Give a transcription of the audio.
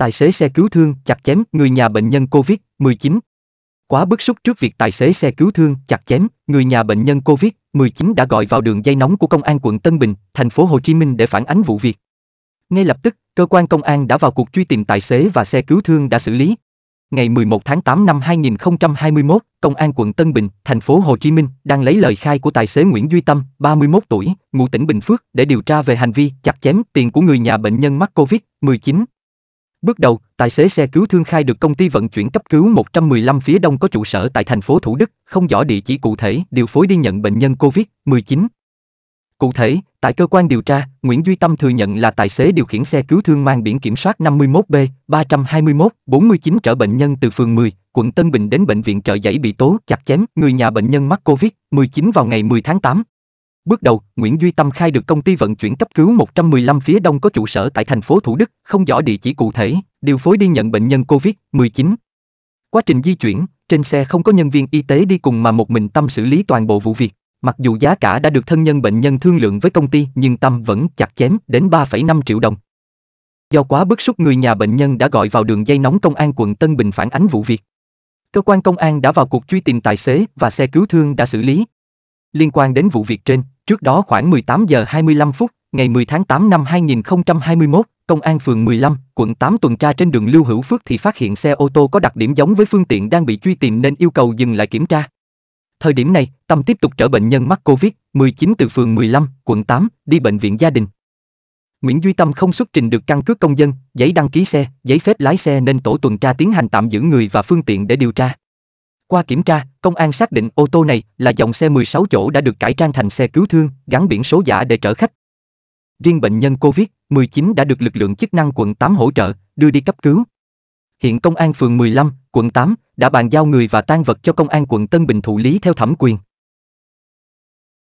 Tài xế xe cứu thương chặt chém người nhà bệnh nhân Covid-19. Quá bức xúc trước việc tài xế xe cứu thương chặt chém người nhà bệnh nhân Covid-19 đã gọi vào đường dây nóng của công an quận Tân Bình, thành phố Hồ Chí Minh để phản ánh vụ việc. Ngay lập tức, cơ quan công an đã vào cuộc truy tìm tài xế và xe cứu thương đã xử lý. Ngày 11 tháng 8 năm 2021, Công an quận Tân Bình, thành phố Hồ Chí Minh đang lấy lời khai của tài xế Nguyễn Duy Tâm, 31 tuổi, ngụ tỉnh Bình Phước để điều tra về hành vi chặt chém tiền của người nhà bệnh nhân mắc Covid-19. Bước đầu, tài xế xe cứu thương khai được công ty vận chuyển cấp cứu 115 phía đông có trụ sở tại thành phố Thủ Đức, không rõ địa chỉ cụ thể, điều phối đi nhận bệnh nhân COVID-19. Cụ thể, tại cơ quan điều tra, Nguyễn Duy Tâm thừa nhận là tài xế điều khiển xe cứu thương mang biển kiểm soát 51B-321-49 trở bệnh nhân từ phường 10, quận Tân Bình đến bệnh viện trợ giấy bị tố chặt chém người nhà bệnh nhân mắc COVID-19 vào ngày 10 tháng 8. Bước đầu, Nguyễn Duy Tâm khai được công ty vận chuyển cấp cứu 115 phía đông có trụ sở tại thành phố Thủ Đức, không rõ địa chỉ cụ thể, điều phối đi nhận bệnh nhân COVID-19. Quá trình di chuyển, trên xe không có nhân viên y tế đi cùng mà một mình Tâm xử lý toàn bộ vụ việc. Mặc dù giá cả đã được thân nhân bệnh nhân thương lượng với công ty nhưng Tâm vẫn chặt chém đến 3,5 triệu đồng. Do quá bức xúc người nhà bệnh nhân đã gọi vào đường dây nóng công an quận Tân Bình phản ánh vụ việc. Cơ quan công an đã vào cuộc truy tìm tài xế và xe cứu thương đã xử lý, Liên quan đến vụ việc trên, trước đó khoảng 18 giờ 25 phút, ngày 10 tháng 8 năm 2021, Công an phường 15, quận 8 tuần tra trên đường Lưu Hữu Phước thì phát hiện xe ô tô có đặc điểm giống với phương tiện đang bị truy tìm nên yêu cầu dừng lại kiểm tra. Thời điểm này, Tâm tiếp tục trở bệnh nhân mắc Covid-19 từ phường 15, quận 8, đi bệnh viện gia đình. Nguyễn Duy Tâm không xuất trình được căn cước công dân, giấy đăng ký xe, giấy phép lái xe nên tổ tuần tra tiến hành tạm giữ người và phương tiện để điều tra. Qua kiểm tra, công an xác định ô tô này là dòng xe 16 chỗ đã được cải trang thành xe cứu thương, gắn biển số giả để chở khách. Riêng bệnh nhân COVID-19 đã được lực lượng chức năng quận 8 hỗ trợ, đưa đi cấp cứu. Hiện công an phường 15, quận 8 đã bàn giao người và tang vật cho công an quận Tân Bình thụ lý theo thẩm quyền.